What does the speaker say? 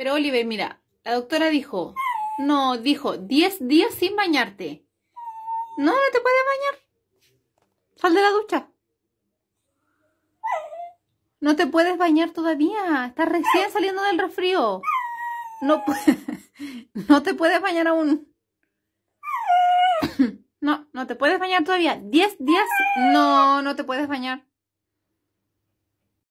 Pero Oliver, mira, la doctora dijo, no, dijo, 10 días sin bañarte. No, no te puedes bañar. Sal de la ducha. No te puedes bañar todavía. Estás recién saliendo del resfrío. No, no te puedes bañar aún. No, no te puedes bañar todavía. 10 días. No, no te puedes bañar.